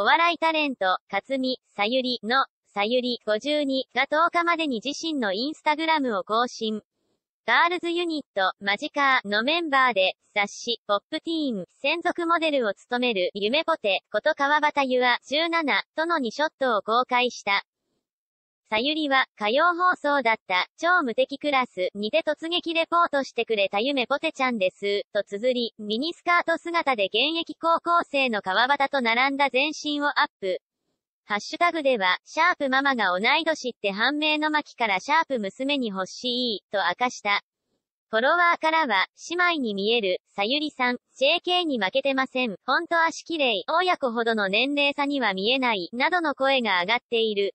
お笑いタレント、かつみ、さゆりの、さゆり52が10日までに自身のインスタグラムを更新。ガールズユニット、マジカーのメンバーで、雑誌、ポップティーン、専属モデルを務める、夢ポテ、こと川端ゆあ、17との2ショットを公開した。さゆりは、火曜放送だった、超無敵クラスにて突撃レポートしてくれた夢ぽてちゃんです、と綴り、ミニスカート姿で現役高校生の川端と並んだ全身をアップ。ハッシュタグでは、シャープママが同い年って判明の巻からシャープ娘に欲しい、と明かした。フォロワーからは、姉妹に見える、さゆりさん、JK に負けてません、ほんと足綺麗、親子ほどの年齢差には見えない、などの声が上がっている。